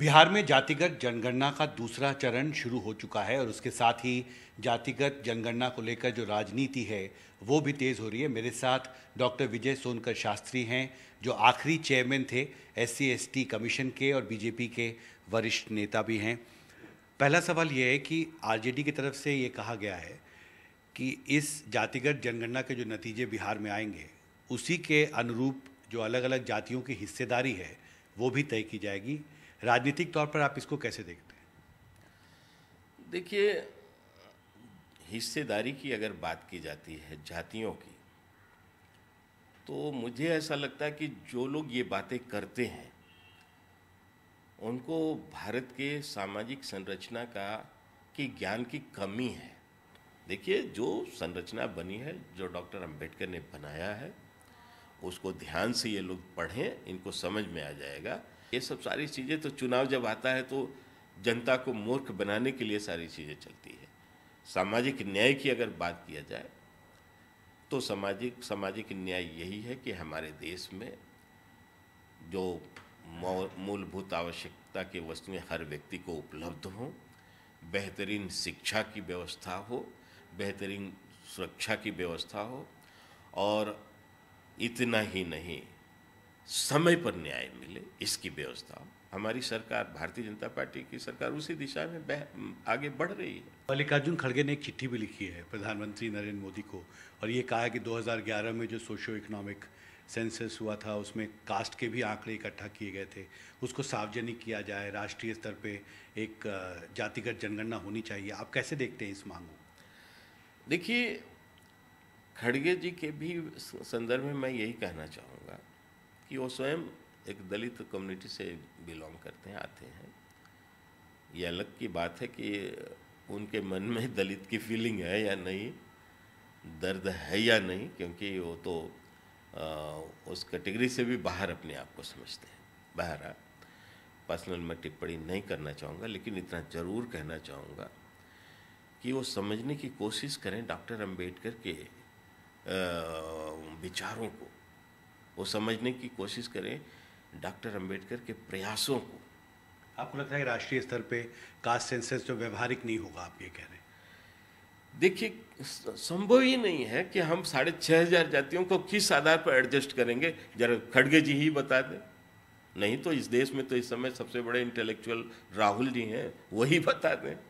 बिहार में जातिगत जनगणना का दूसरा चरण शुरू हो चुका है और उसके साथ ही जातिगत जनगणना को लेकर जो राजनीति है वो भी तेज़ हो रही है मेरे साथ डॉक्टर विजय सोनकर शास्त्री हैं जो आखिरी चेयरमैन थे एस सी कमीशन के और बीजेपी के वरिष्ठ नेता भी हैं पहला सवाल ये है कि आरजेडी की तरफ से ये कहा गया है कि इस जातिगत जनगणना के जो नतीजे बिहार में आएंगे उसी के अनुरूप जो अलग अलग जातियों की हिस्सेदारी है वो भी तय की जाएगी राजनीतिक तौर पर आप इसको कैसे देखते हैं देखिए हिस्सेदारी की अगर बात की जाती है जातियों की तो मुझे ऐसा लगता है कि जो लोग ये बातें करते हैं उनको भारत के सामाजिक संरचना का की ज्ञान की कमी है देखिए जो संरचना बनी है जो डॉक्टर अंबेडकर ने बनाया है उसको ध्यान से ये लोग पढ़ें इनको समझ में आ जाएगा ये सब सारी चीज़ें तो चुनाव जब आता है तो जनता को मूर्ख बनाने के लिए सारी चीज़ें चलती है सामाजिक न्याय की अगर बात किया जाए तो सामाजिक सामाजिक न्याय यही है कि हमारे देश में जो मूलभूत आवश्यकता की वस्तुएं हर व्यक्ति को उपलब्ध हों बेहतरीन शिक्षा की व्यवस्था हो बेहतरीन सुरक्षा की व्यवस्था हो और इतना ही नहीं समय पर न्याय मिले इसकी व्यवस्था हमारी सरकार भारतीय जनता पार्टी की सरकार उसी दिशा में आगे बढ़ रही है मल्लिकार्जुन खड़गे ने एक चिट्ठी भी लिखी है प्रधानमंत्री नरेंद्र मोदी को और ये कहा है कि 2011 में जो सोशो इकोनॉमिक सेंसस हुआ था उसमें कास्ट के भी आंकड़े इकट्ठा किए गए थे उसको सार्वजनिक किया जाए राष्ट्रीय स्तर पर एक जातिगत जनगणना होनी चाहिए आप कैसे देखते हैं इस मांग को देखिए खड़गे जी के भी संदर्भ में मैं यही कहना चाहूँगा कि वो स्वयं एक दलित कम्युनिटी से बिलोंग करते हैं आते हैं ये अलग की बात है कि उनके मन में दलित की फीलिंग है या नहीं दर्द है या नहीं क्योंकि वो तो आ, उस कैटेगरी से भी बाहर अपने आप को समझते हैं बहरा पर्सनल मैं टिप्पणी नहीं करना चाहूँगा लेकिन इतना ज़रूर कहना चाहूँगा कि वो समझने की कोशिश करें डॉक्टर अम्बेडकर के विचारों को वो समझने की कोशिश करें डॉक्टर अंबेडकर के प्रयासों को आपको लगता है राष्ट्रीय स्तर पे कास्ट सेंसस जो व्यवहारिक नहीं होगा आप ये कह रहे देखिए संभव ही नहीं है कि हम साढ़े छः हजार जातियों को किस आधार पर एडजस्ट करेंगे जरा खड़गे जी ही बता दें नहीं तो इस देश में तो इस समय सबसे बड़े इंटेलेक्चुअल राहुल जी हैं वही बता दें